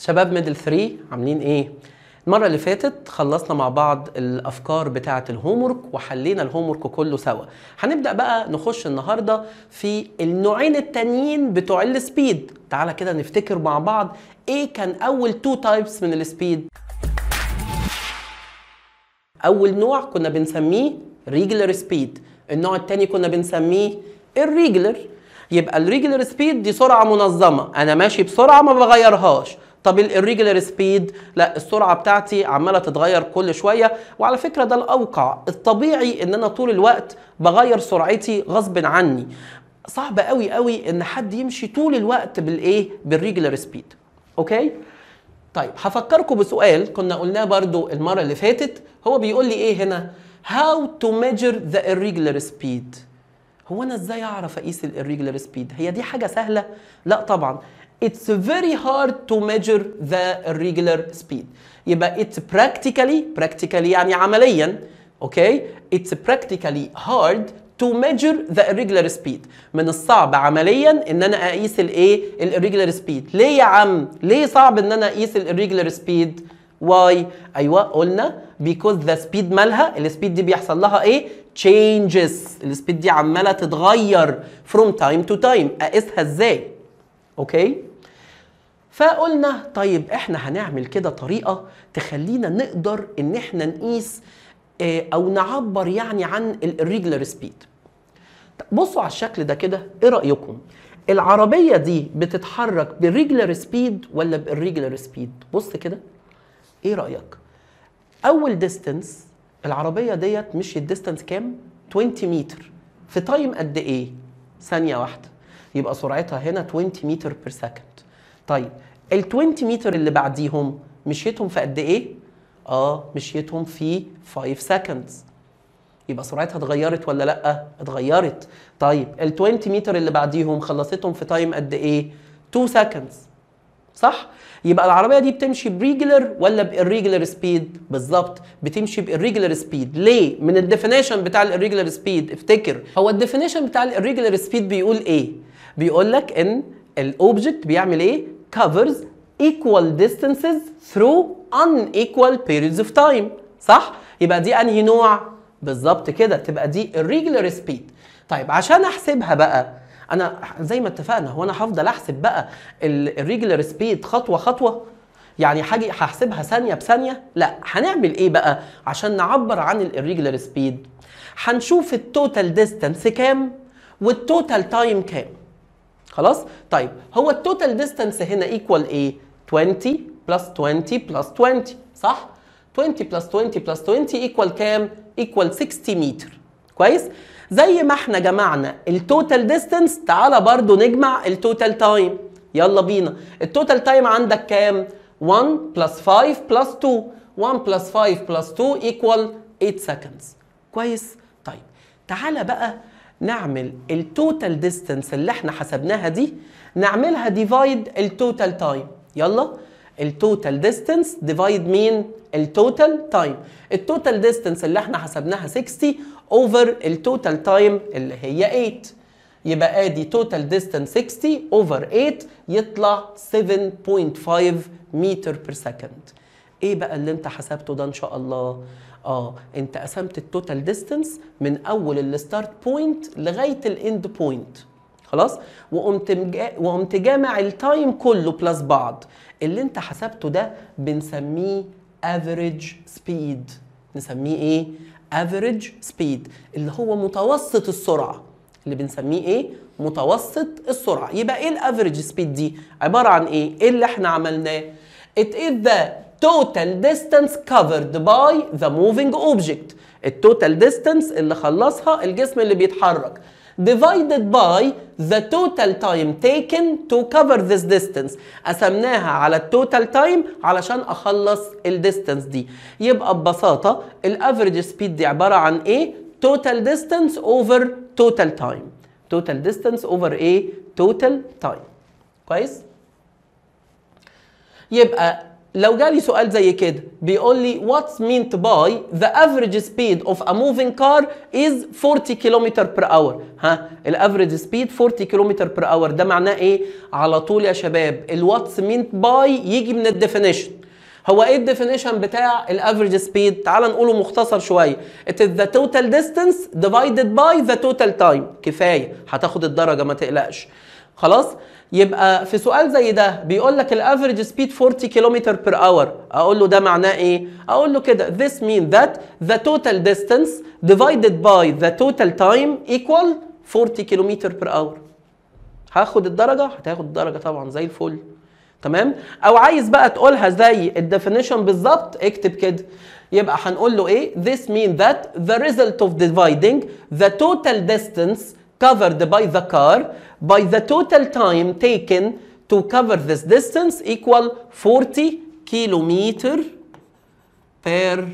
شباب ميدل 3 عاملين ايه؟ المرة اللي فاتت خلصنا مع بعض الأفكار بتاعة الهومورك وحلينا الهومورك كله سوا هنبدأ بقى نخش النهاردة في النوعين التانيين بتوع السبيد تعالى كده نفتكر مع بعض ايه كان أول تو تايبس من السبيد أول نوع كنا بنسميه ريجلر سبيد النوع التاني كنا بنسميه الريجلر يبقى الريجلر سبيد دي سرعة منظمة أنا ماشي بسرعة ما بغيرهاش طب الريجولار سبيد لا السرعه بتاعتي عماله تتغير كل شويه وعلى فكره ده الاوقع الطبيعي ان انا طول الوقت بغير سرعتي غصب عني صعب قوي قوي ان حد يمشي طول الوقت بالايه بالريجولار سبيد اوكي طيب هفكركم بسؤال كنا قلناه برضو المره اللي فاتت هو بيقول لي ايه هنا هاو تو ميجر ذا irregular سبيد هو انا ازاي اعرف اقيس الريجولار سبيد هي دي حاجه سهله لا طبعا it's very hard to measure the regular speed يبقى it's practically practically يعني عمليا okay it's practically hard to measure the irregular speed من الصعب عمليا ان انا اقيس الايه irregular speed ليه يا عم ليه صعب ان انا اقيس irregular speed why ايوه قلنا because the speed مالها السبيد دي بيحصل لها ايه changes السبيد دي عماله تتغير from time to time اقيسها ازاي اوكي okay. فقلنا طيب احنا هنعمل كده طريقه تخلينا نقدر ان احنا نقيس آه، او نعبر يعني عن الريجلر سبيد بصوا على الشكل ده كده ايه رايكم العربيه دي بتتحرك بالريجلر سبيد ولا بالريجلر سبيد بص كده ايه رايك اول ديستنس العربيه ديت مشيت ديستنس كام 20 متر في تايم قد ايه ثانيه واحده يبقى سرعتها هنا 20 متر بير سكند طيب ال 20 متر اللي بعديهم مشيتهم في قد ايه؟ اه مشيتهم في 5 سكندز يبقى سرعتها اتغيرت ولا لا؟ اتغيرت طيب ال 20 متر اللي بعديهم خلصتهم في تايم قد ايه؟ 2 سكندز صح؟ يبقى العربية دي بتمشي بريجلر ولا بالريجلر سبيد؟ بالظبط بتمشي بالريجلر سبيد، ليه؟ من الديفينيشن بتاع الريجلر سبيد افتكر هو الديفينيشن بتاع الريجلر سبيد بيقول ايه؟ بيقول لك ان الاوبجكت بيعمل ايه؟ covers equal distances through unequal periods of time صح؟ يبقى دي أنهي نوع؟ بالظبط كده تبقى دي irregular speed طيب عشان أحسبها بقى أنا زي ما اتفقنا هو أنا هفضل أحسب بقى الريجولار سبيد خطوة خطوة يعني حاجة هحسبها ثانية بثانية؟ لا هنعمل إيه بقى عشان نعبر عن الريجولار سبيد؟ هنشوف التوتال ديستانس كام والتوتال تايم كام خلاص طيب هو التوتال ديستانس هنا ايكوال ايه 20 بلس 20 بلس 20 صح 20 بلس 20 بلس 20 ايكوال كام ايكوال 60 متر كويس زي ما احنا جمعنا التوتال ديستانس تعالى برضو نجمع التوتال تايم يلا بينا التوتال تايم عندك كام 1 بلس 5 بلس 2 1 بلس 5 بلس 2 ايكوال 8 سكندز كويس طيب تعالى بقى نعمل التوتال ديستنس اللي احنا حسبناها دي نعملها ديفايد التوتال تايم يلا التوتال ديستنس ديفايد مين التوتال تايم التوتال ديستنس اللي احنا حسبناها 60 اوفر التوتال تايم اللي هي 8 يبقى ادي توتال ديستنس 60 اوفر 8 يطلع 7.5 متر بير سكند ايه بقى اللي انت حسبته ده ان شاء الله اه انت قسمت التوتال ديستنس من اول الستارت بوينت لغايه الاند بوينت خلاص وقمت مجا... وقمت جامع التايم كله بلس بعض اللي انت حسبته ده بنسميه افريج سبيد نسميه ايه افريج سبيد اللي هو متوسط السرعه اللي بنسميه ايه متوسط السرعه يبقى ايه الافريج سبيد دي عباره عن ايه ايه اللي احنا عملناه ات ايه ذا total distance covered by the moving object التوتال distance اللي خلصها الجسم اللي بيتحرك divided by the total time taken to cover this distance قسمناها على التوتال تايم علشان اخلص الديستانس دي يبقى ببساطه الافريج سبيد دي عباره عن ايه total distance over total time total distance over ايه total time كويس يبقى لو جالي سؤال زي كده بيقول لي what's meant by the average speed of a moving car is 40 km per hour ها average سبيد 40 km per hour ده معناه ايه على طول يا شباب الواتس مينت باي يجي من الديفينيشن هو ايه الديفينيشن بتاع الافريج سبيد تعال نقوله مختصر شويه it is the total distance divided by the total time كفايه هتاخد الدرجه ما تقلقش خلاص يبقى في سؤال زي ده بيقول لك الافريج سبيد 40 كيلومتر بير اور اقول له ده معناه ايه اقول له كده this mean that the total distance divided by the total time equal 40 كيلومتر بير اور هاخد الدرجه هتاخد الدرجه طبعا زي الفل تمام او عايز بقى تقولها زي الديفينيشن بالظبط اكتب كده يبقى هنقول له ايه this mean that the result of dividing the total distance covered by the car by the total time taken to cover this distance equal 40 kilometer per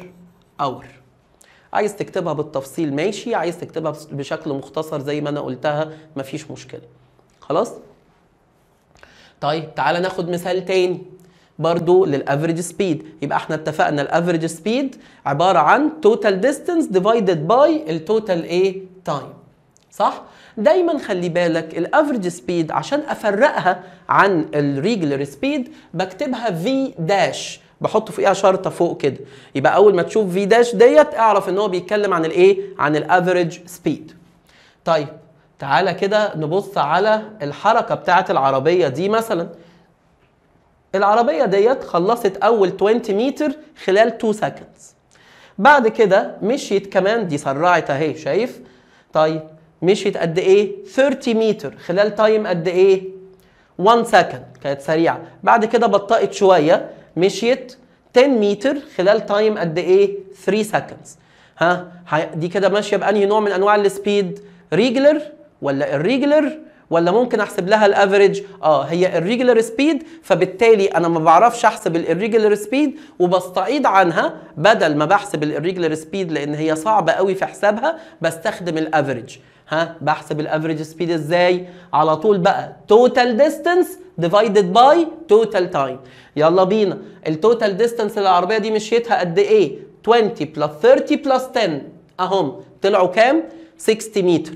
hour عايز تكتبها بالتفصيل ماشي عايز تكتبها بشكل مختصر زي ما انا قلتها مفيش مشكله خلاص طيب تعالى ناخد مثال تاني برضو للافريج سبيد يبقى احنا اتفقنا الافريج سبيد عباره عن توتال ديستانس ديفايدد باي التوتال ايه تايم صح دايما خلي بالك الافرج سبيد عشان افرقها عن الريجلر سبيد بكتبها في داش بحط فوقيها شرطه فوق كده يبقى اول ما تشوف في داش ديت اعرف ان هو بيتكلم عن الايه عن الافريج سبيد طيب تعالى كده نبص على الحركه بتاعه العربيه دي مثلا العربيه ديت خلصت اول 20 متر خلال 2 سكندز بعد كده مشيت كمان دي سرعت اهي شايف طيب مشيت قد ايه 30 متر خلال تايم قد ايه 1 سكند كانت سريعه بعد كده بطأت شويه مشيت 10 متر خلال تايم قد ايه 3 سكند ها دي كده ماشيه بانهي نوع من انواع السبيد ريجلر ولا الريجلر ولا ممكن احسب لها الافريج اه هي الريجلر سبيد فبالتالي انا ما بعرفش احسب الريجلر سبيد وبستعيد عنها بدل ما بحسب الريجلر سبيد لان هي صعبه قوي في حسابها بستخدم الافريج ها بحسب الافريج سبيد ازاي على طول بقى توتال ديستانس ديفايدد باي توتال تايم يلا بينا التوتال ديستانس العربيه دي مشيتها قد ايه 20 بلس 30 بلس 10 اهم طلعوا كام 60 متر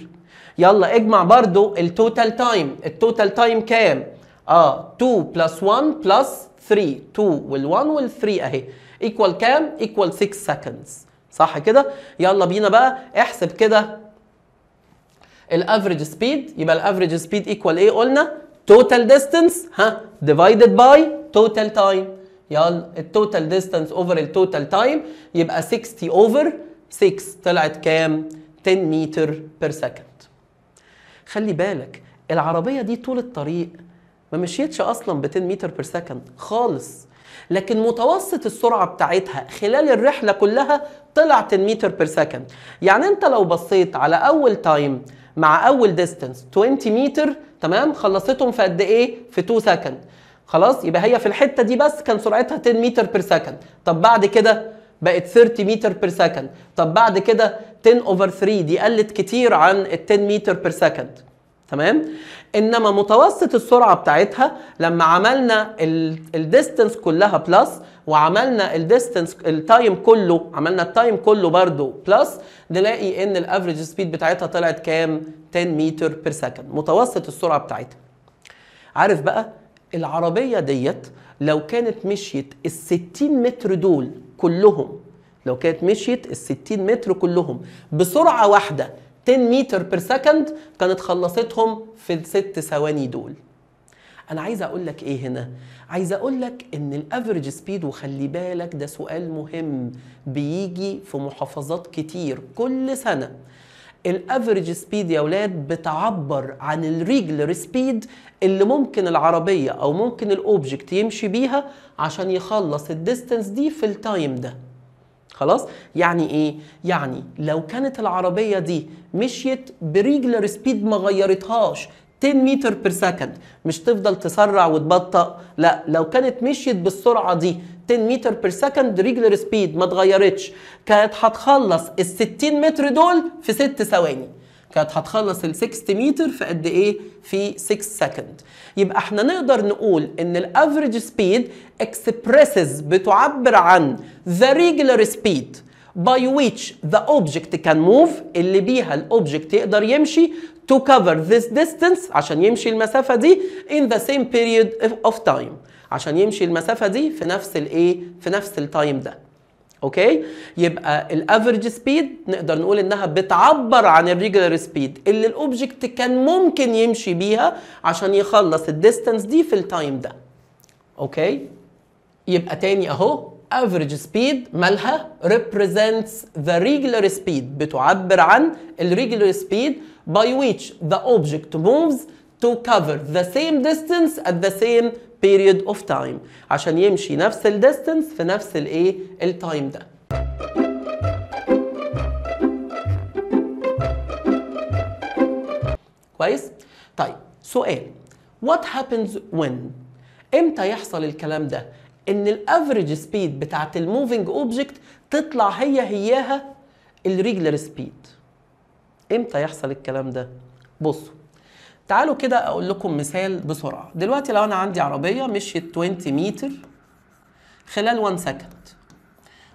يلا اجمع برضو التوتال تايم التوتال تايم كام اه 2 بلس 1 بلس 3 2 وال1 وال3 اهي ايكوال كام ايكوال 6 سكندز صح كده يلا بينا بقى احسب كده الافريج سبيد يبقى الافريج سبيد ايكوال ايه قلنا توتال ديستانس ها ديفايدد باي توتال تايم يلا التوتال ديستانس اوفر التوتال تايم يبقى 60 اوفر 6 طلعت كام 10 متر بير سكند خلي بالك العربيه دي طول الطريق ما مشيتش اصلا ب 10 متر بير سكند خالص لكن متوسط السرعه بتاعتها خلال الرحله كلها طلع 10 متر بير سكند يعني انت لو بصيت على اول تايم مع اول ديستنس 20 متر تمام خلصتهم في قد ايه في 2 سكند خلاص يبقى هي في الحته دي بس كان سرعتها 10 متر بير سكند طب بعد كده بقت 30 متر بير سكند طب بعد كده 10 اوفر 3 دي قلت كتير عن ال 10 متر بير سكند تمام انما متوسط السرعه بتاعتها لما عملنا الديستنس كلها بلس وعملنا الديستنس التايم كله عملنا التايم كله برضو بلس نلاقي ان الافريج سبيد بتاعتها طلعت كام 10 متر بير سكند متوسط السرعه بتاعتها عارف بقى العربيه ديت لو كانت مشيت ال 60 متر دول كلهم لو كانت مشيت ال 60 متر كلهم بسرعه واحده 10 متر بير سكند كانت خلصتهم في الست ثواني دول انا عايز اقول لك ايه هنا عايز اقول لك ان الافريج سبيد وخلي بالك ده سؤال مهم بيجي في محافظات كتير كل سنه الافريج سبيد يا ولاد بتعبر عن الريجلر سبيد اللي ممكن العربيه او ممكن الاوبجكت يمشي بيها عشان يخلص الديستنس دي في التايم ده خلاص يعني ايه يعني لو كانت العربيه دي مشيت بريجلر سبيد ما غيرتهاش 10 متر بير سكند مش تفضل تسرع وتبطأ لا لو كانت مشيت بالسرعه دي 10 متر بير سكند ريجلر سبيد ما اتغيرتش كانت هتخلص ال 60 متر دول في 6 ثواني كانت هتخلص ال 60 متر في قد ايه؟ في 6 سكند. يبقى احنا نقدر نقول ان الافريج سبيد اكسبريسز بتعبر عن ذا ريجلر سبيد by which the object can move اللي بيها الاوبجكت يقدر يمشي to cover this distance عشان يمشي المسافة دي in the same period of time عشان يمشي المسافة دي في نفس الايه في نفس التايم ده اوكي يبقى average سبيد نقدر نقول انها بتعبر عن regular سبيد اللي الاوبجكت كان ممكن يمشي بيها عشان يخلص distance دي في التايم ده اوكي يبقى تاني اهو average speed مالها represents the regular speed بتعبر عن ال regular speed by which the object moves to cover the same distance at the same period of time عشان يمشي نفس ال distance في نفس الايه time ده كويس؟ طيب سؤال What happens when؟ امتى يحصل الكلام ده؟ ان الافريج سبيد بتاعت الموفينج اوبجكت تطلع هي هياها الريجلر سبيد امتى يحصل الكلام ده بصوا تعالوا كده اقول لكم مثال بسرعه دلوقتي لو انا عندي عربيه مشيت 20 متر خلال 1 سكند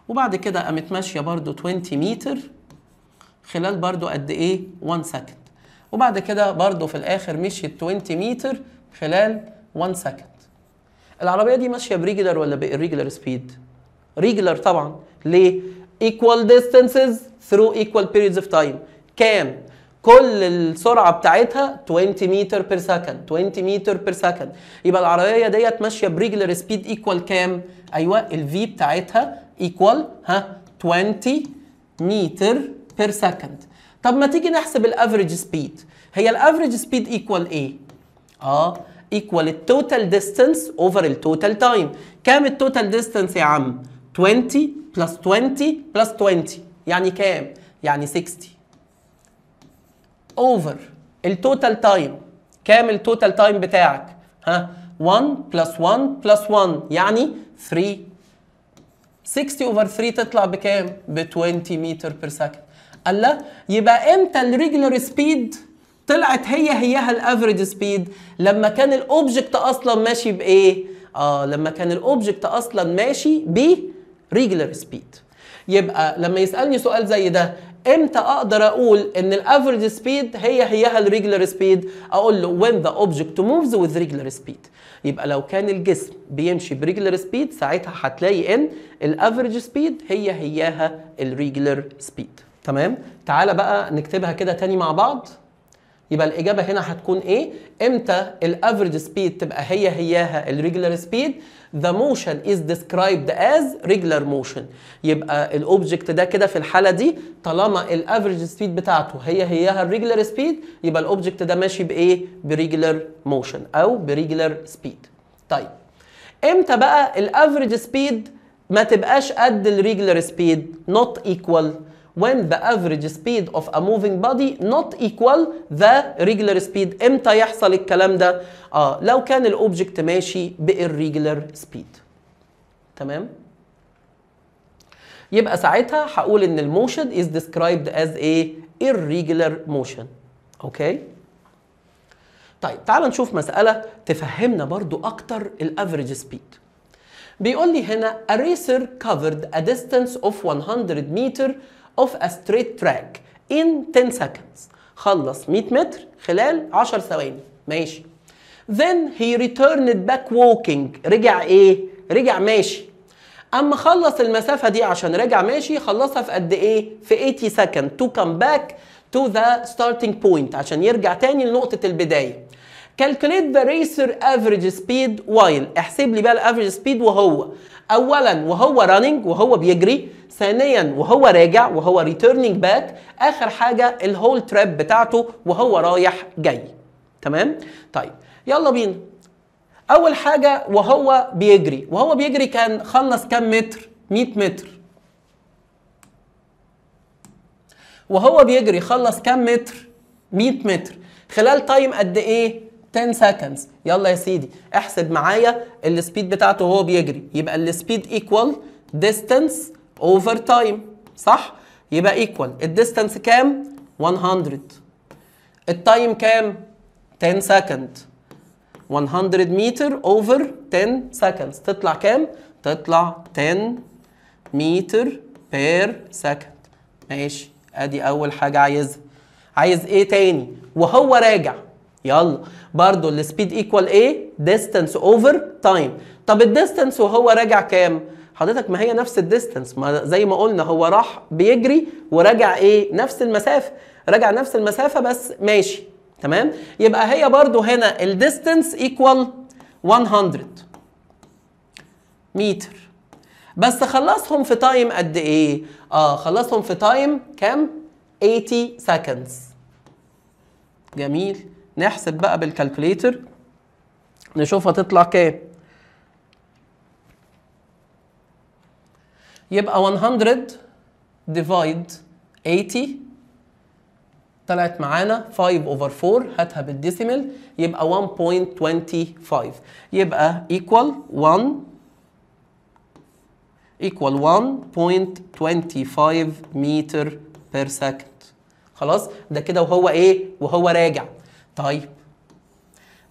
وبعد كده قامت ماشيه برده 20 متر خلال برده قد ايه 1 سكند وبعد كده برده في الاخر مشيت 20 متر خلال 1 سكند العربيه دي ماشيه بريجلر ولا بالريجلر سبيد ريجلر طبعا ليه ايكوال ديستانسز ثرو ايكوال بيريدز اوف تايم كام كل السرعه بتاعتها 20 متر بير سكند 20 متر بير سكند يبقى العربيه ديت ماشيه بريجلر سبيد ايكوال كام ايوه الفي بتاعتها ايكوال ها 20 متر بير سكند طب ما تيجي نحسب الافريج سبيد هي الافريج سبيد ايكوال ايه اه equal التوتال distance over التوتال time كام التوتال distance يا عم 20 plus 20 plus 20 يعني كام يعني 60 over التوتال time كام التوتال time بتاعك ها 1 plus 1 plus 1 يعني 3 60 over 3 تطلع بكام ب 20 متر per second قال لا يبقى امتى الريجولر سبيد طلعت هي هيها الافريج سبيد لما كان الاوبجكت اصلا ماشي بايه؟ اه لما كان الاوبجكت اصلا ماشي ب ريجلر سبيد يبقى لما يسالني سؤال زي ده امتى اقدر اقول ان الافريج سبيد هي هيها الريجلر سبيد اقول له when the object moves with regular speed يبقى لو كان الجسم بيمشي بريجولر سبيد ساعتها هتلاقي ان الافريج سبيد هي هياها الريجلر سبيد تمام تعالى بقى نكتبها كده تاني مع بعض يبقى الاجابه هنا هتكون ايه امتى الافريج سبيد تبقى هي هياها الريجولار سبيد the motion is described as regular motion يبقى الاوبجكت ده كده في الحاله دي طالما الافريج سبيد بتاعته هي هياها الريجولار سبيد يبقى الاوبجكت ده ماشي بايه بريجولار موشن او بريجولار سبيد طيب امتى بقى الافريج سبيد ما تبقاش قد الريجولار سبيد not equal when the average speed of a moving body not equal the regular speed امتى يحصل الكلام ده اه لو كان الاوبجكت ماشي بالريجولر سبيد تمام يبقى ساعتها هقول ان الموشن is described as a irregular motion اوكي طيب تعال نشوف مسألة تفهمنا برضو أكتر الـ average speed. بيقول لي هنا a racer covered a distance of 100 meter of a straight track in 10 seconds خلص 100 متر خلال 10 ثواني ماشي then he returned back walking رجع ايه رجع ماشي اما خلص المسافه دي عشان رجع ماشي خلصها في قد ايه في 80 second to come back to the starting point عشان يرجع تاني لنقطه البدايه calculate the racer average speed while احسب لي بقى الافريج سبيد وهو اولا وهو رانينج وهو بيجري ثانيا وهو راجع وهو ريتيرنينج باك اخر حاجه الهول تراب بتاعته وهو رايح جاي تمام طيب يلا بينا اول حاجه وهو بيجري وهو بيجري كان خلص كام متر 100 متر وهو بيجري خلص كام متر 100 متر خلال تايم قد ايه 10 seconds يلا يا سيدي احسب معايا السبيد بتاعته وهو بيجري يبقى السبيد ايكوال ديستانس اوفر تايم صح يبقى ايكوال الديستانس كام 100 التايم كام 10 سكند 100 متر اوفر 10 سكندز تطلع كام تطلع 10 متر بير سكند ماشي ادي اول حاجه عايزها عايز ايه تاني وهو راجع يلا برضو السبيد ايكوال ايه ديستانس اوفر تايم طب الديستانس وهو راجع كام حضرتك ما هي نفس الديستانس ما زي ما قلنا هو راح بيجري وراجع ايه نفس المسافه راجع نفس المسافه بس ماشي تمام يبقى هي برضو هنا الديستانس ايكوال 100 متر بس خلصهم في تايم قد ايه اه خلصهم في تايم كام 80 seconds جميل نحسب بقى بالكالكوليتر نشوف هتطلع كام يبقى 100 ديفايد 80 طلعت معانا 5 اوفر 4 هاتها بالديسيمال يبقى 1.25 يبقى ايكوال 1 equal 1.25 متر بير سكند خلاص ده كده وهو ايه وهو راجع طيب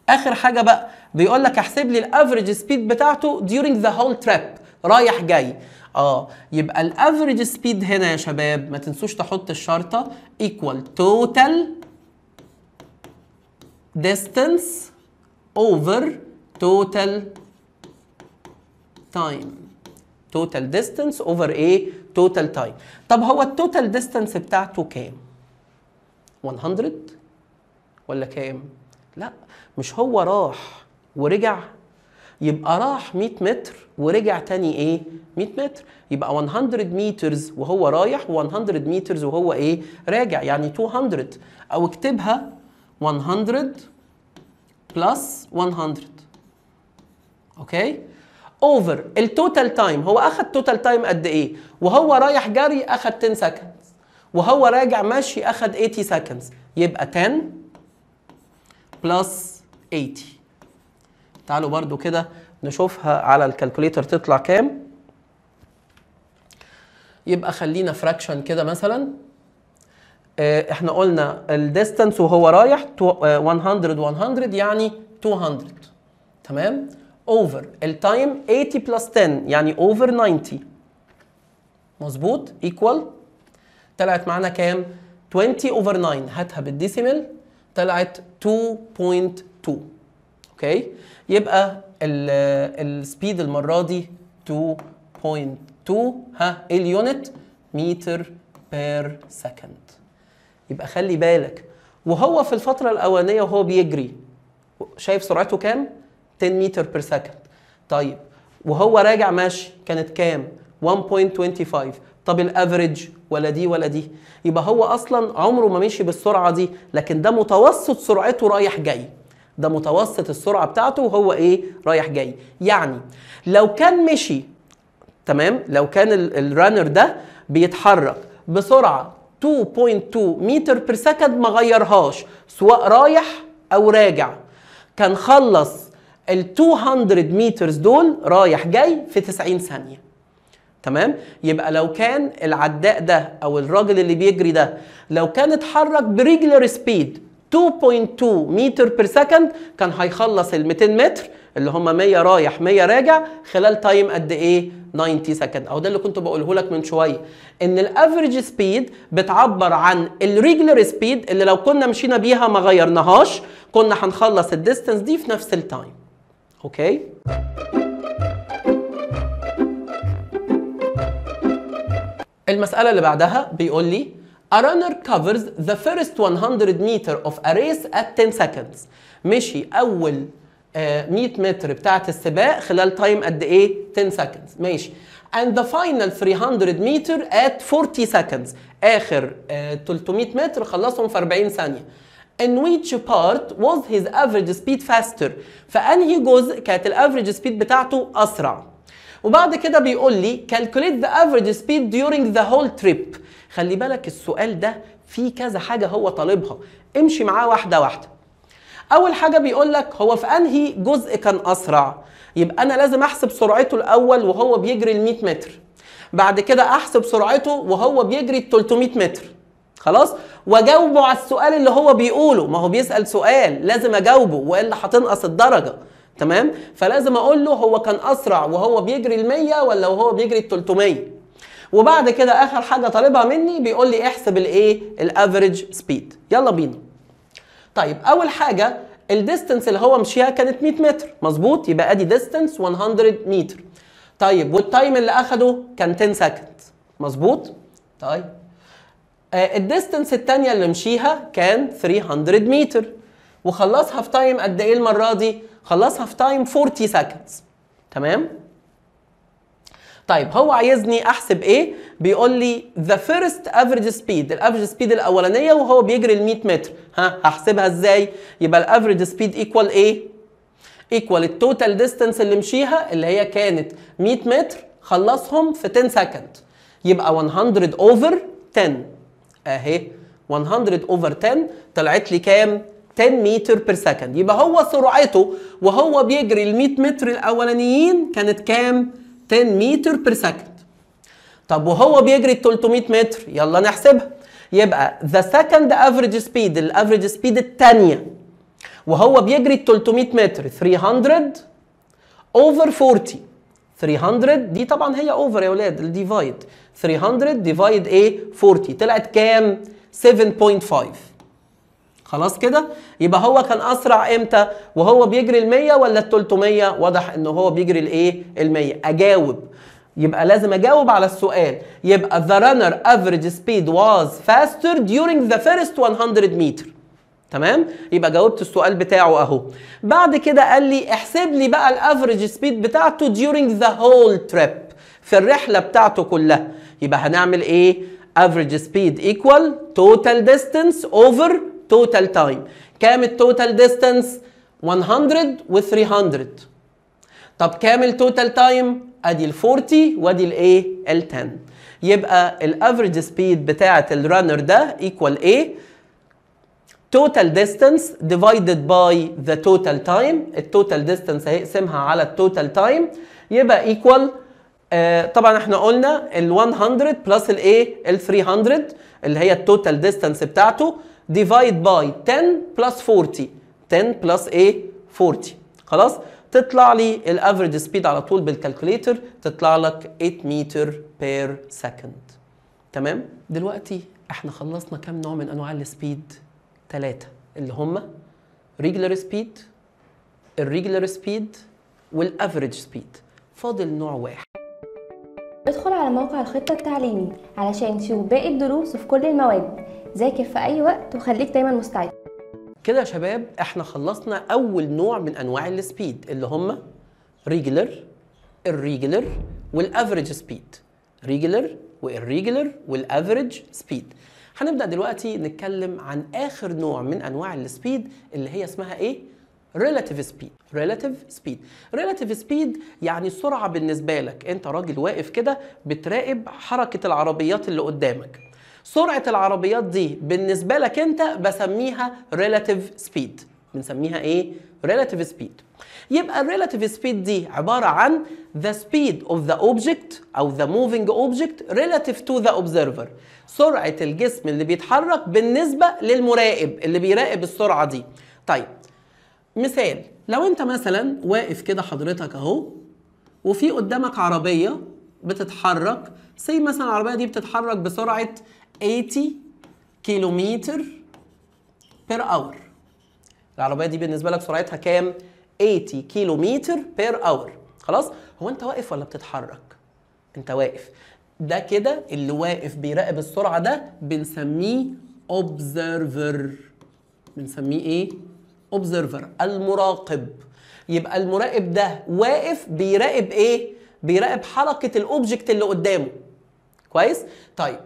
اخر حاجه بقى بيقول لك احسب لي الافريج سبيد بتاعته during the whole trip رايح جاي اه يبقى الافريج سبيد هنا يا شباب ما تنسوش تحط الشرطه ايكوال توتال distance over total time total distance over ايه total time طب هو التوتال distance بتاعته كام 100 ولا كام لا مش هو راح ورجع يبقى راح 100 متر ورجع تاني ايه 100 متر يبقى 100 مترز وهو رايح و100 مترز وهو ايه راجع يعني 200 او اكتبها 100 بلس 100 اوكي اوفر التوتال تايم هو اخد توتال تايم قد ايه وهو رايح جري اخد 10 سكند وهو راجع ماشي اخد 80 سكندز يبقى 10 بلس 80 تعالوا برضو كده نشوفها على الكالكوليتر تطلع كام يبقى خلينا فراكشن كده مثلا آه، احنا قلنا الديستانس وهو رايح 100 100 آه، يعني 200 تمام اوفر التايم 80 بلس 10 يعني اوفر 90 مظبوط ايكوال طلعت معانا كام 20 اوفر 9 هاتها بالديسيمال طلعت 2.2 اوكي يبقى السبيد المره دي 2.2 ها ايه اليونت متر بير سكند يبقى خلي بالك وهو في الفتره الاولانيه وهو بيجري شايف سرعته كام 10 متر بير سكند طيب وهو راجع ماشي كانت كام 1.25 طب الافريج ولا دي ولا دي يبقى هو اصلا عمره ما مشي بالسرعه دي لكن ده متوسط سرعته رايح جاي ده متوسط السرعه بتاعته وهو ايه رايح جاي يعني لو كان مشي تمام لو كان الرانر ده بيتحرك بسرعه 2.2 متر بير سكند ما غيرهاش سواء رايح او راجع كان خلص ال 200 مترز دول رايح جاي في 90 ثانيه تمام يبقى لو كان العداء ده او الراجل اللي بيجري ده لو كان اتحرك بريجلر سبيد 2.2 متر بير سكند كان هيخلص ال 200 متر اللي هم 100 رايح 100 راجع خلال تايم قد ايه 90 سكند اهو ده اللي كنت بقوله لك من شويه ان الافريج سبيد بتعبر عن الريجلر سبيد اللي لو كنا مشينا بيها ما غيرناهاش كنا هنخلص الديستنس دي في نفس التايم اوكي okay. المسألة اللي بعدها بيقول لي A runner covers the first 100 meter of a race at 10 seconds. مشي أول 100 آه، متر بتاعة السباق خلال تايم قد إيه؟ 10 seconds. ماشي. And the final 300 meter at 40 seconds. آخر 300 آه، متر خلصهم في 40 ثانية. in which part was his average speed faster فأنهي جزء كانت الافريج سبيد بتاعته أسرع وبعد كده بيقول لي calculate the average speed during the whole trip خلي بالك السؤال ده فيه كذا حاجه هو طالبها امشي معاه واحده واحده اول حاجه بيقول لك هو في انهي جزء كان اسرع يبقى انا لازم احسب سرعته الاول وهو بيجري ال 100 متر بعد كده احسب سرعته وهو بيجري ال 300 متر خلاص واجاوبه على السؤال اللي هو بيقوله ما هو بيسال سؤال لازم اجاوبه والا هتنقص الدرجه تمام فلازم اقول له هو كان اسرع وهو بيجري ال 100 ولا وهو بيجري ال 300 وبعد كده اخر حاجه طالبها مني بيقول لي احسب الايه الافريج سبيد يلا بينا طيب اول حاجه الديستنس اللي هو مشيها كانت 100 متر مظبوط يبقى ادي ديستنس 100 متر طيب والتايم اللي اخده كان 10 سكند مظبوط طيب الديستنس آه، الثانيه اللي مشيها كان 300 متر وخلصها في تايم قد ايه المره دي خلصها في تايم 40 سكندز تمام طيب هو عايزني احسب ايه بيقول لي ذا فيرست افريج سبيد الافريج سبيد الاولانيه وهو بيجري ال 100 متر ها هحسبها ازاي يبقى الافريج سبيد ايكوال ايه ايكوال التوتال ديستانس اللي مشيها اللي هي كانت 100 متر خلصهم في 10 سكند يبقى 100 اوفر 10 اهي 100 اوفر 10 طلعت لي كام 10 متر بير سكند يبقى هو سرعته وهو بيجري ال 100 متر الاولانيين كانت كام 10 متر بير سكند طب وهو بيجري ال 300 متر يلا نحسبها يبقى ذا سكند افريج سبيد الافريج سبيد الثانيه وهو بيجري ال 300 متر 300 اوفر 40 300 دي طبعا هي اوفر يا اولاد الديفايد 300 ديفايد ايه 40 طلعت كام 7.5 خلاص كده يبقى هو كان اسرع امتى وهو بيجري ال100 ولا ال300 واضح ان هو بيجري الايه ال100 اجاوب يبقى لازم اجاوب على السؤال يبقى the runner average speed was faster during the first 100 meter تمام يبقى جاوبت السؤال بتاعه اهو بعد كده قال لي احسب لي بقى الافريج سبيد بتاعته during the whole trip في الرحله بتاعته كلها يبقى هنعمل ايه average speed equal total distance over total تايم كام التوتال ديستانس 100 و 300 طب كام التوتال تايم ادي ال 40 وادي الايه ال 10 يبقى الافريج سبيد بتاعه الرانر ده ايكوال ايه توتال ديستانس divided by the total time التوتال ديستانس هيقسمها على التوتال تايم يبقى ايكوال آه طبعا احنا قلنا ال 100 بلس الايه ال 300 اللي هي التوتال ديستانس بتاعته ديفايد باي 10 بلس 40 10 بلس ايه 40 خلاص تطلع لي الافريج سبيد على طول بالكالكوليتر تطلع لك 8 متر بير سكند تمام دلوقتي احنا خلصنا كام نوع من انواع السبيد ثلاثه اللي هم ريجلر سبيد الريجلر سبيد والافريج سبيد فاضل نوع واحد ادخل على موقع الخطة التعليمي علشان تشوف باقي الدروس في كل المواد ذاكر في اي وقت وخليك دايما مستعد كده يا شباب احنا خلصنا اول نوع من انواع السبيد اللي هم ريجلر الريجلر والافريج سبيد ريجلر والريجلر والافريج سبيد هنبدا دلوقتي نتكلم عن اخر نوع من انواع السبيد اللي هي اسمها ايه ريلاتيف سبيد ريلاتيف سبيد ريلاتيف سبيد يعني السرعه بالنسبه لك انت راجل واقف كده بتراقب حركه العربيات اللي قدامك سرعة العربيات دي بالنسبة لك أنت بسميها relative speed بنسميها إيه؟ relative speed يبقى الريلاتيف سبيد دي عبارة عن the speed of the object أو the moving object relative to the observer سرعة الجسم اللي بيتحرك بالنسبة للمراقب اللي بيراقب السرعة دي طيب مثال لو انت مثلا واقف كده حضرتك اهو وفي قدامك عربية بتتحرك سي مثلا العربية دي بتتحرك بسرعة 80 كيلومتر بير اور العربيه دي بالنسبه لك سرعتها كام 80 كيلومتر بير اور خلاص هو انت واقف ولا بتتحرك انت واقف ده كده اللي واقف بيراقب السرعه ده بنسميه اوبزرفر بنسميه ايه اوبزرفر المراقب يبقى المراقب ده واقف بيراقب ايه بيراقب حركه الاوبجكت اللي قدامه كويس طيب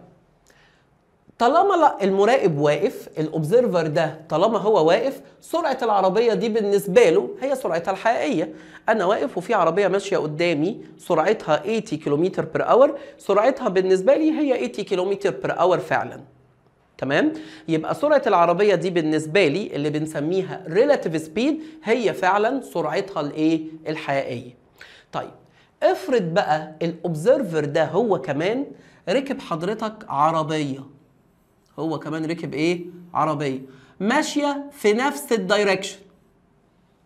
طالما المراقب واقف الاوبزرفر ده طالما هو واقف سرعه العربيه دي بالنسبه له هي سرعتها الحقيقيه انا واقف وفي عربيه ماشيه قدامي سرعتها 80 كيلومتر بير اور سرعتها بالنسبه لي هي 80 كيلومتر بير اور فعلا تمام يبقى سرعه العربيه دي بالنسبه لي اللي بنسميها ريلاتيف سبيد هي فعلا سرعتها الايه الحقيقيه طيب افرض بقى الاوبزرفر ده هو كمان ركب حضرتك عربيه هو كمان ركب ايه عربيه ماشيه في نفس الدايركشن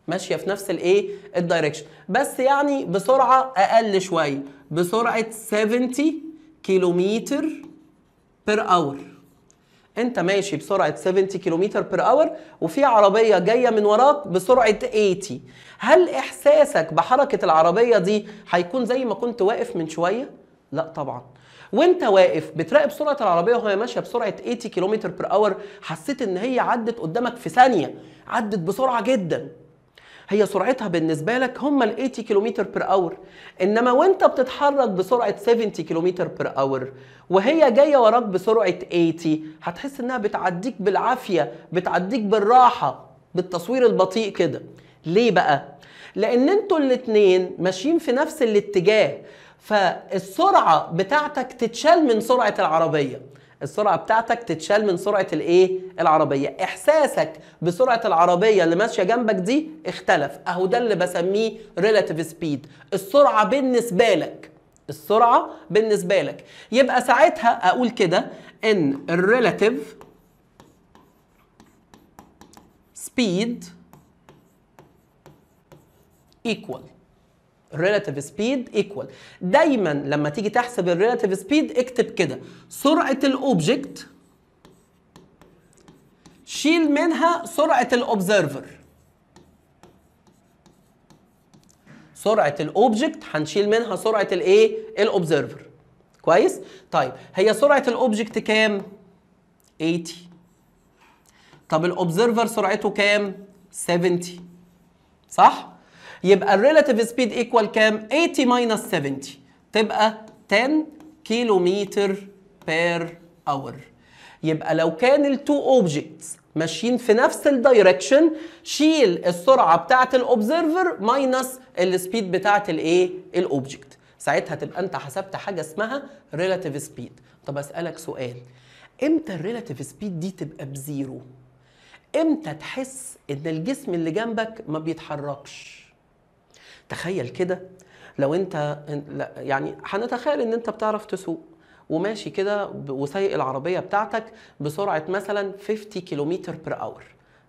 ماشيه في نفس الايه الدايركشن بس يعني بسرعه اقل شويه بسرعه 70 كيلومتر بير اور انت ماشي بسرعه 70 كيلومتر بير اور وفي عربيه جايه من وراك بسرعه 80 هل احساسك بحركه العربيه دي هيكون زي ما كنت واقف من شويه لا طبعا وانت واقف بتراقب سرعه العربيه وهي ماشيه بسرعه 80 كيلومتر بر اور حسيت ان هي عدت قدامك في ثانيه عدت بسرعه جدا هي سرعتها بالنسبه لك هم ال 80 كيلومتر بر اور انما وانت بتتحرك بسرعه 70 كيلومتر بر اور وهي جايه وراك بسرعه 80 هتحس انها بتعديك بالعافيه بتعديك بالراحه بالتصوير البطيء كده ليه بقى لان انتوا الاتنين ماشيين في نفس الاتجاه فالسرعه بتاعتك تتشال من سرعه العربيه السرعه بتاعتك تتشال من سرعه الايه العربيه احساسك بسرعه العربيه اللي ماشيه جنبك دي اختلف اهو ده اللي بسميه ريلاتيف سبيد السرعه بالنسبه لك السرعه بالنسبه لك يبقى ساعتها اقول كده ان الريلاتيف سبيد ايكوال relative speed equal دايما لما تيجي تحسب الريلاتيف سبيد اكتب كده سرعه الاوبجكت شيل منها سرعه الاوبزرفر سرعه الاوبجكت هنشيل منها سرعه الايه الاوبزرفر كويس طيب هي سرعه الاوبجكت كام 80 طب الاوبزرفر سرعته كام 70 صح يبقى الريلاتيف سبيد ايكوال كام 80 ماينس 70 تبقى 10 كيلومتر بير اور يبقى لو كان التو اوبجكتس ماشيين في نفس الدايركشن شيل السرعه بتاعه الاوبزرفر ماينس السبيد بتاعه الايه الاوبجكت ساعتها تبقى انت حسبت حاجه اسمها ريلاتيف سبيد طب اسالك سؤال امتى الريلاتيف سبيد دي تبقى بزيرو امتى تحس ان الجسم اللي جنبك ما بيتحركش تخيل كده لو انت يعني هنتخيل ان انت بتعرف تسوق وماشي كده وسايق العربية بتاعتك بسرعة مثلا 50 كيلومتر بر اور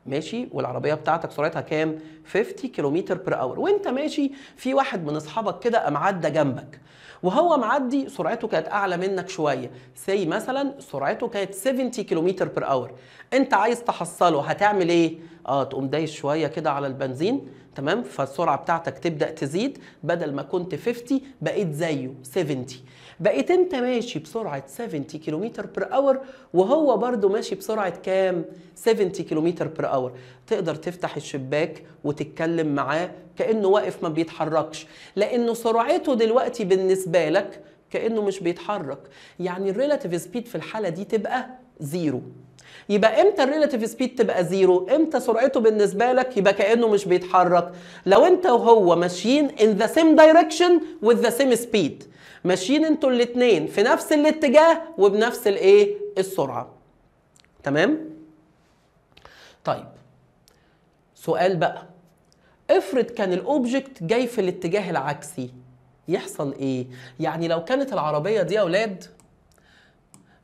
ماشي والعربيه بتاعتك سرعتها كام 50 كيلومتر بر اور وانت ماشي في واحد من اصحابك كده قام عدى جنبك وهو معدي سرعته كانت اعلى منك شويه سي مثلا سرعته كانت 70 كيلومتر بير اور انت عايز تحصله هتعمل ايه اه تقوم دايس شويه كده على البنزين تمام فالسرعه بتاعتك تبدا تزيد بدل ما كنت 50 بقيت زيه 70 بقيت انت ماشي بسرعه 70 كيلومتر بير اور وهو برده ماشي بسرعه كام 70 كيلومتر بير اور تقدر تفتح الشباك وتتكلم معاه كانه واقف ما بيتحركش لانه سرعته دلوقتي بالنسبه لك كانه مش بيتحرك يعني الريلاتيف سبيد في الحاله دي تبقى زيرو يبقى امتى الريلاتيف سبيد تبقى زيرو امتى سرعته بالنسبه لك يبقى كانه مش بيتحرك لو انت وهو ماشيين ان ذا سيم دايركشن وذ ذا سيم سبيد ماشيين انتوا الاثنين في نفس الاتجاه وبنفس الايه السرعه تمام طيب سؤال بقى افرض كان الاوبجكت جاي في الاتجاه العكسي يحصل ايه يعني لو كانت العربيه دي يا اولاد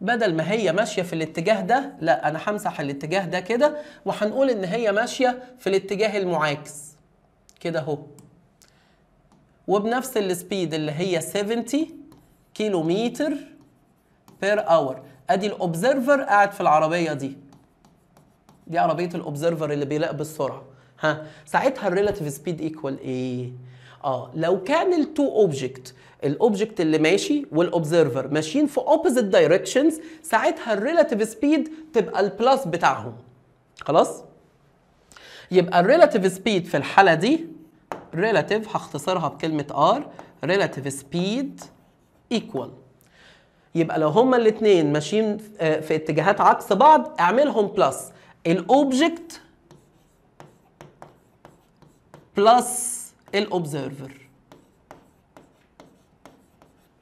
بدل ما هي ماشيه في الاتجاه ده لا انا همسح الاتجاه ده كده وهنقول ان هي ماشيه في الاتجاه المعاكس كده اهو وبنفس السبيد اللي هي 70 كيلو متر بير اور ادي الاوبزرفر قاعد في العربيه دي دي عربيه الاوبزرفر اللي بيراقب السرعه ها ساعتها الريلاتيف سبيد ايكوال ايه اه لو كان التو اوبجكت الاوبجكت اللي ماشي والاوبزرفر ماشيين في اوبوزيت دايركشنز ساعتها الريلاتيف سبيد تبقى البلس بتاعهم خلاص يبقى الريلاتيف سبيد في الحاله دي ريلاتيف هختصرها بكلمه r ريلاتيف سبيد ايكوال يبقى لو هما الاثنين ماشيين آه، في اتجاهات عكس بعض اعملهم بلس الاوبجكت بلس الاوبزرفر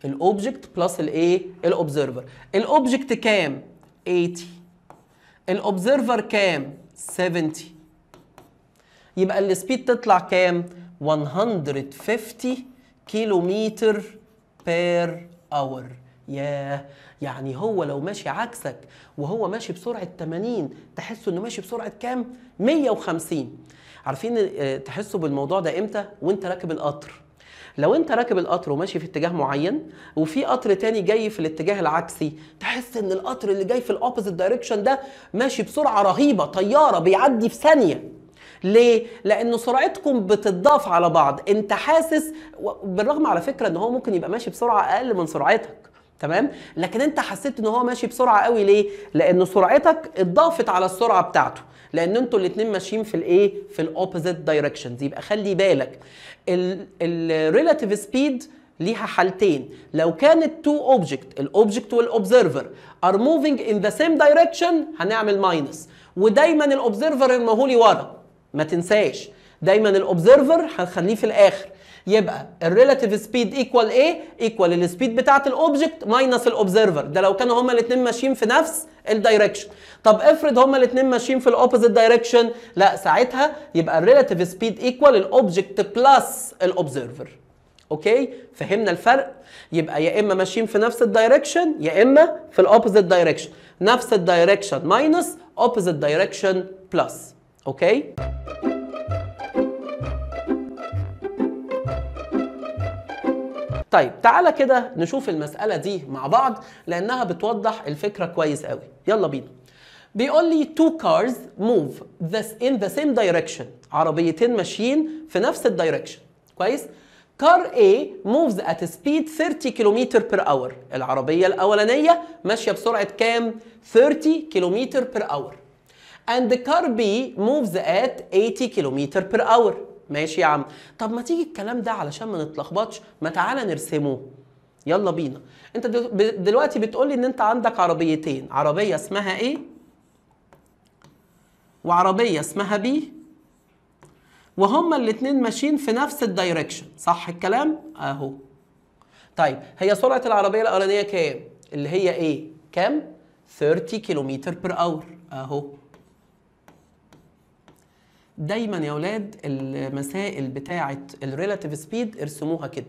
الاوبجكت بلس الايه الاوبزرفر الاوبجكت كام 80 الاوبزرفر كام 70 يبقى السبيد تطلع كام 150 كيلومتر بير اور ياه يعني هو لو ماشي عكسك وهو ماشي بسرعه 80 تحس انه ماشي بسرعه كام 150 عارفين آه، تحسوا بالموضوع ده امتى وانت راكب القطر لو انت راكب القطر وماشي في اتجاه معين وفي قطر تاني جاي في الاتجاه العكسي تحس ان القطر اللي جاي في الاوبوزيت دايركشن ده ماشي بسرعه رهيبه طياره بيعدي في ثانيه ليه؟ لأن سرعتكم بتضاف على بعض، أنت حاسس بالرغم على فكرة إن هو ممكن يبقى ماشي بسرعة أقل من سرعتك، تمام لكن انت حسيت ان هو ماشي بسرعه قوي ليه لان سرعتك اتضافت على السرعه بتاعته لان انتوا الاثنين ماشيين في الايه في الاوبوزيت دايركشنز يبقى خلي بالك الريلاتيف سبيد ليها حالتين لو كانت تو اوبجكت الاوبجكت والاوبزرفر ار موفينج ان ذا سيم دايركشن هنعمل ماينس ودايما الاوبزرفر المهولي ورا ما تنساش دايما الاوبزرفر هنخليه في الاخر يبقى الريلاتيف سبيد ايكوال ايه؟ ايكوال السبيد بتاعه الاوبجكت ماينس الاوبزرفر ده لو كانوا هما الاثنين ماشيين في نفس الدايركشن طب افرض هما الاثنين ماشيين في الاوبوزيت دايركشن لا ساعتها يبقى الريلاتيف سبيد ايكوال الاوبجكت بلس الاوبزرفر اوكي فهمنا الفرق يبقى يا اما ماشيين في نفس الدايركشن يا اما في الاوبوزيت دايركشن نفس الدايركشن ماينس اوبوزيت دايركشن بلس اوكي طيب تعالى كده نشوف المسألة دي مع بعض لأنها بتوضح الفكرة كويس قوي يلا بينا بيقول لي two cars move this in the same direction عربيتين ماشيين في نفس الدايركشن كويس car A moves at a speed 30 كيلومتر per hour العربية الأولانية ماشية بسرعة كام 30 كيلومتر per hour and car B moves at 80 كيلومتر per hour ماشي يا عم طب ما تيجي الكلام ده علشان ما نتلخبطش ما تعالى نرسمه يلا بينا انت دلوقتي بتقولي ان انت عندك عربيتين عربيه اسمها ايه وعربيه اسمها بي وهما الاتنين ماشيين في نفس الدايركشن صح الكلام اهو طيب هي سرعه العربيه الاولانيه كام اللي هي ايه كام 30 كيلومتر بر اور اهو دايما يا اولاد المسائل بتاعه الريلاتيف سبيد ارسموها كده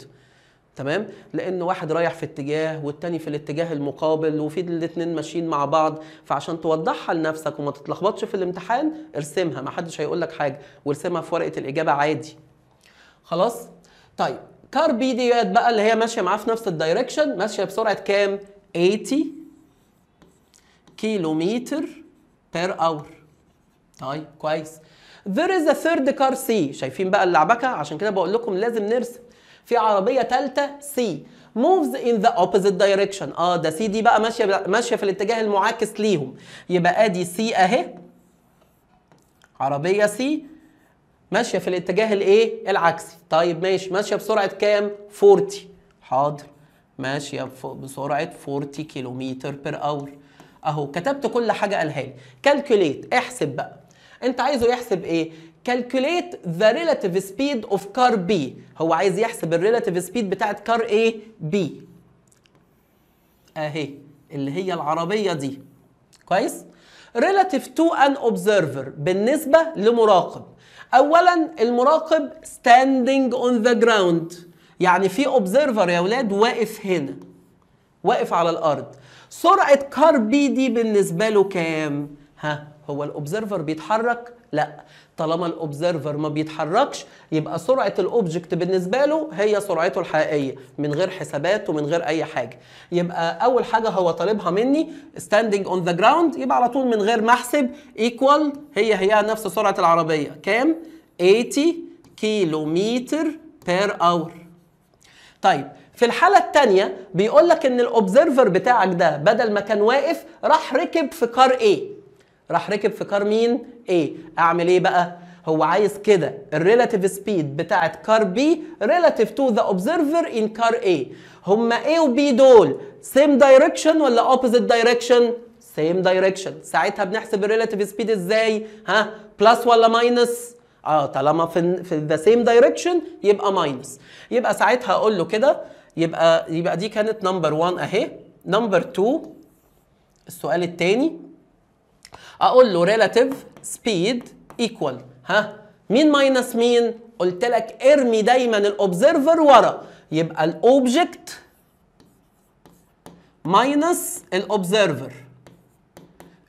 تمام لان واحد رايح في اتجاه والتاني في الاتجاه المقابل وفي الاثنين ماشيين مع بعض فعشان توضحها لنفسك وما تتلخبطش في الامتحان ارسمها ما حدش هيقول لك حاجه وارسمها في ورقه الاجابه عادي خلاص طيب كار بي دي بقى اللي هي ماشيه معاه في نفس الدايركشن ماشيه بسرعه كام 80 كيلومتر بير اور طيب كويس There is a third car C شايفين بقى اللعبكة عشان كده بقول لكم لازم نرسم في عربية ثالثة C moves in the opposite direction اه ده سي دي بقى ماشيه ماشيه في الاتجاه المعاكس ليهم يبقى ادي سي اهي عربيه سي ماشيه في الاتجاه الايه العكسي طيب ماشي ماشيه بسرعه كام 40 حاضر ماشيه بسرعه 40 كيلومتر بير اور اهو كتبت كل حاجه قالها لي كالكوليت احسب بقى انت عايزه يحسب ايه calculate the relative speed of car B هو عايز يحسب الريلاتيف سبيد بتاعت car A B اهي اللي هي العربيه دي كويس relative to an observer بالنسبه لمراقب اولا المراقب standing on the ground يعني في observer يا ولاد واقف هنا واقف على الارض سرعه كار بي دي بالنسبه له كام ها هو الاوبزرفر بيتحرك لا طالما الاوبزرفر ما بيتحركش يبقى سرعه الاوبجكت بالنسبه له هي سرعته الحقيقيه من غير حسابات ومن غير اي حاجه يبقى اول حاجه هو طالبها مني ستاندنج اون ذا جراوند يبقى على طول من غير ما احسب ايكوال هي هي نفس سرعه العربيه كام 80 كيلومتر بير اور طيب في الحالة التانية بيقول لك إن الأوبزرفر بتاعك ده بدل ما كان واقف راح ركب في كار إيه راح ركب في كار مين؟ ايه أعمل إيه بقى؟ هو عايز كده الريلاتيف سبيد بتاعت كار بي ريلاتيف تو ذا اوبزرفر ان كار اي هما اي وبي دول سيم دايركشن ولا اوبوزيت دايركشن؟ سيم دايركشن ساعتها بنحسب الريلاتيف سبيد ازاي؟ ها؟ بلس ولا ماينس؟ اه طالما في في ذا سيم دايركشن يبقى ماينس يبقى ساعتها اقول له كده يبقى يبقى دي كانت نمبر 1 اهي نمبر 2 السؤال الثاني اقول له ريلاتيف سبيد ايكوال ها مين ماينس مين قلت لك ارمي دايما الاوبزرفر ورا يبقى الاوبجكت ماينس الاوبزرفر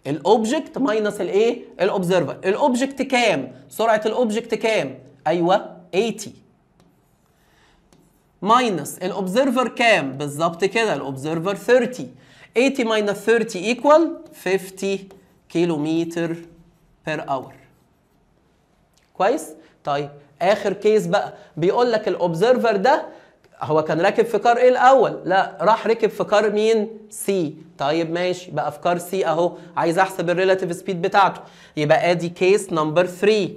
الاوبجكت ماينس الايه الاوبزرفر الاوبجكت كام سرعه الاوبجكت كام ايوه 80 ماينس الاوبزرفر كام بالظبط كده الاوبزرفر 30 80 ماينس 30 ايكوال 50 كيلو متر بير اور كويس طيب اخر كيس بقى بيقول لك الاوبزرفر ده هو كان راكب في كار ايه الاول لا راح ركب في كار مين سي طيب ماشي بقى في كار سي اهو عايز احسب الريلاتيف سبيد بتاعته يبقى ادي كيس نمبر 3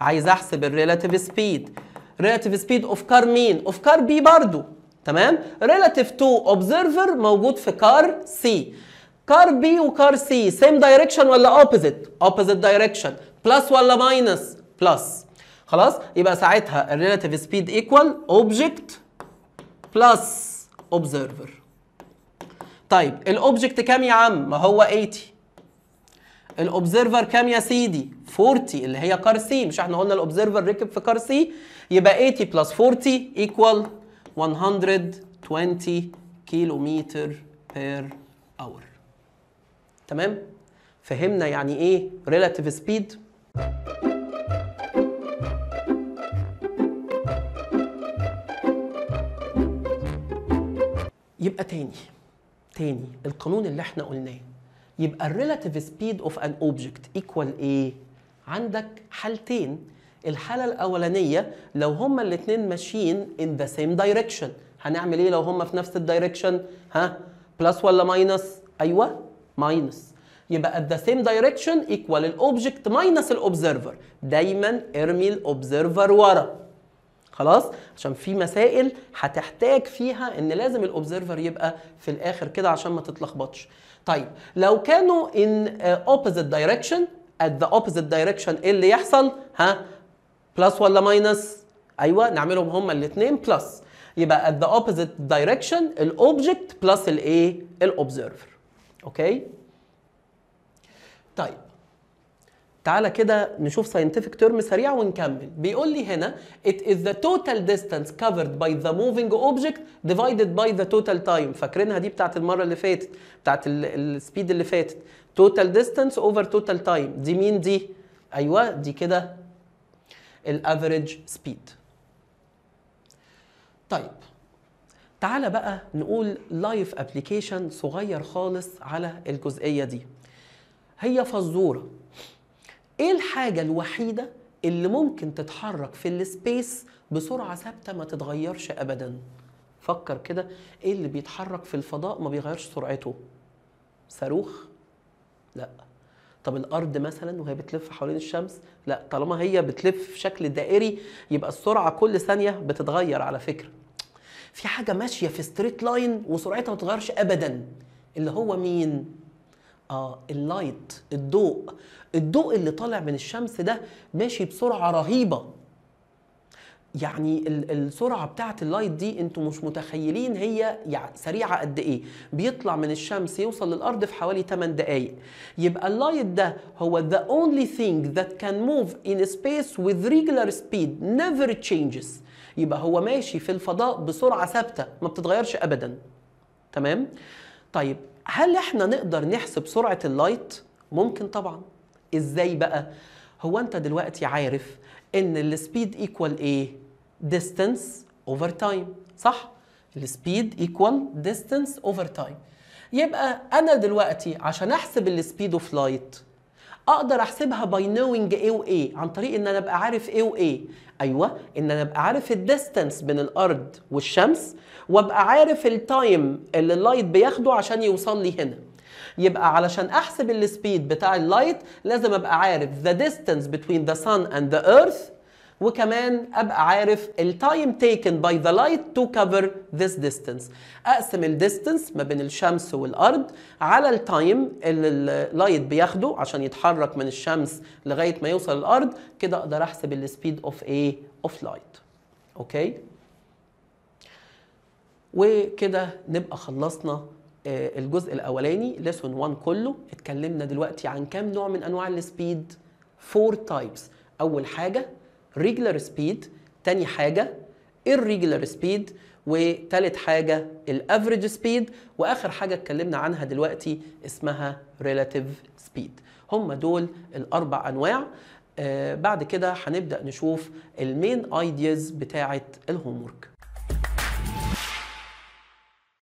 عايز احسب الريلاتيف سبيد ريلاتيف سبيد اوف كار مين اوف كار بي برضو تمام ريلاتيف تو اوبزرفر موجود في كار سي كار بي وكار سي سيم دايركشن ولا اوبوزيت اوبوزيت دايركشن بلس ولا ماينس بلس خلاص يبقى ساعتها الريلاتيف سبيد ايكوال اوبجكت بلس اوبزرفر طيب الاوبجكت كام يا عم ما هو 80 الاوبزرفر كام يا سيدي 40 اللي هي كار سي مش احنا قلنا الاوبزرفر ركب في كار سي يبقى 80 بلس 40 ايكوال 120 كيلومتر بير اور تمام فهمنا يعني ايه relative speed يبقى تاني تاني القانون اللي احنا قلناه يبقى الريلاتيف سبيد اوف ان اوبجكت ايكوال ايه عندك حالتين الحاله الاولانيه لو هما الاثنين ماشيين ان ذا سيم دايركشن هنعمل ايه لو هما في نفس الدايركشن ها بلس ولا ماينس ايوه ماينس يبقى at the same direction equal الاوبجكت ماينس الاوبزرفر دايما ارمي الاوبزرفر ورا خلاص عشان في مسائل هتحتاج فيها ان لازم الاوبزرفر يبقى في الاخر كده عشان ما تتلخبطش طيب لو كانوا in opposite direction at the opposite direction ايه اللي يحصل ها بلس ولا ماينس ايوه نعملهم هما الاثنين بلس يبقى at the opposite direction الاوبجكت بلس الايه الاوبزرفر اوكي طيب تعالى كده نشوف ساينتفك تيرم سريع ونكمل بيقول لي هنا it is the total distance covered by the moving object divided by the total time فاكرينها دي بتاعت المره اللي فاتت بتاعت السبيد اللي فاتت total distance over total time دي مين دي ايوه دي كده الافريج سبيد طيب تعال بقى نقول لايف ابلكيشن صغير خالص على الجزئيه دي هي فزوره ايه الحاجه الوحيده اللي ممكن تتحرك في السبيس بسرعه ثابته ما تتغيرش ابدا فكر كده ايه اللي بيتحرك في الفضاء ما بيغيرش سرعته صاروخ لا طب الارض مثلا وهي بتلف حوالين الشمس لا طالما هي بتلف في شكل دائري يبقى السرعه كل ثانيه بتتغير على فكره في حاجه ماشيه في ستريت لاين وسرعتها ما بتتغيرش ابدا اللي هو مين اه اللايت الضوء الضوء اللي طالع من الشمس ده ماشي بسرعه رهيبه يعني السرعه بتاعه اللايت دي انتم مش متخيلين هي يعني سريعه قد ايه بيطلع من الشمس يوصل للارض في حوالي 8 دقائق يبقى اللايت ده هو ذا اونلي ثينج ذات كان موف ان سبيس وذ ريجولار سبيد نيفر تشينجز يبقى هو ماشي في الفضاء بسرعه ثابته ما بتتغيرش ابدا تمام طيب هل احنا نقدر نحسب سرعه اللايت ممكن طبعا ازاي بقى هو انت دلوقتي عارف ان السبيد ايكوال ايه ديستنس اوفر تايم صح السبيد ايكوال ديستنس اوفر تايم يبقى انا دلوقتي عشان احسب السبيد اوف لايت اقدر احسبها باي نوينج ايه وايه عن طريق ان انا ابقى عارف ايه وايه ايوه ان انا ابقى عارف الديستنس بين الارض والشمس وابقى عارف التايم اللي اللايت بياخده عشان يوصل لي هنا يبقى علشان احسب السبيد بتاع اللايت لازم ابقى عارف the distance between the sun and the earth وكمان ابقى عارف التايم تيكن باي ذا لايت تو كفر ذيس ديستانس اقسم الديستانس ما بين الشمس والارض على التايم اللي اللايت بياخده عشان يتحرك من الشمس لغايه ما يوصل الارض كده اقدر احسب السبيد اوف ايه اوف لايت اوكي وكده نبقى خلصنا آه، الجزء الاولاني ليسون 1 كله اتكلمنا دلوقتي عن كام نوع من انواع السبيد 4 تايبس اول حاجه ريجلر سبيد تاني حاجه الريجلر سبيد وتالت حاجه الافريج سبيد واخر حاجه اتكلمنا عنها دلوقتي اسمها ريلاتيف سبيد هم دول الاربع انواع آه بعد كده هنبدا نشوف المين ايدياز بتاعه الهومورك